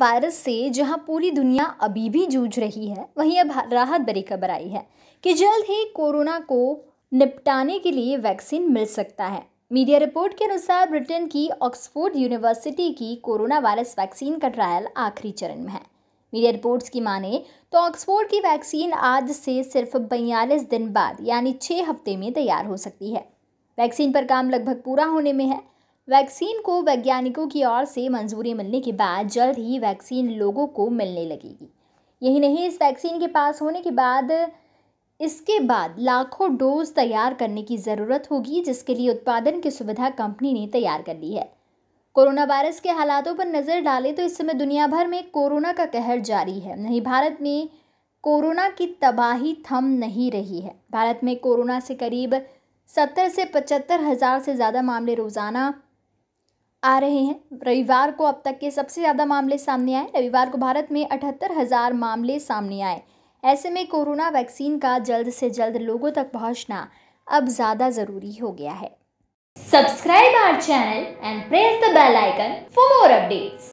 corona virus से जहां पूरी दुनिया अभी भी जूझ रही है वहीं अब राहत बड़ी खबर आई है कि जल्द ही कोरोना को निपटाने के लिए वैक्सीन मिल सकता है मीडिया रिपोर्ट के अनुसार ब्रिटेन की ऑक्सफोर्ड यूनिवर्सिटी की कोरोना वायरस वैक्सीन का ट्रायल आखिरी चरण में है मीडिया रिपोर्ट्स की माने तो ऑक्सफोर्ड की वैक्सीन आज से सिर्फ बयालीस दिन बाद यानी छः हफ्ते में तैयार हो सकती है वैक्सीन पर काम लगभग पूरा होने में है वैक्सीन को वैज्ञानिकों की ओर से मंजूरी मिलने के बाद जल्द ही वैक्सीन लोगों को मिलने लगेगी यही नहीं इस वैक्सीन के पास होने के बाद इसके बाद लाखों डोज तैयार करने की ज़रूरत होगी जिसके लिए उत्पादन की सुविधा कंपनी ने तैयार कर ली है कोरोना वायरस के हालातों पर नज़र डालें तो इस समय दुनिया भर में कोरोना का कहर जारी है नहीं भारत में कोरोना की तबाही थम नहीं रही है भारत में कोरोना से करीब सत्तर से पचहत्तर हज़ार से ज़्यादा मामले रोज़ाना आ रहे हैं रविवार को अब तक के सबसे ज़्यादा मामले सामने आए रविवार को भारत में अठहत्तर हज़ार मामले सामने आए ऐसे में कोरोना वैक्सीन का जल्द से जल्द लोगों तक पहुंचना अब ज़्यादा ज़रूरी हो गया है subscribe our channel and press the bell icon for more updates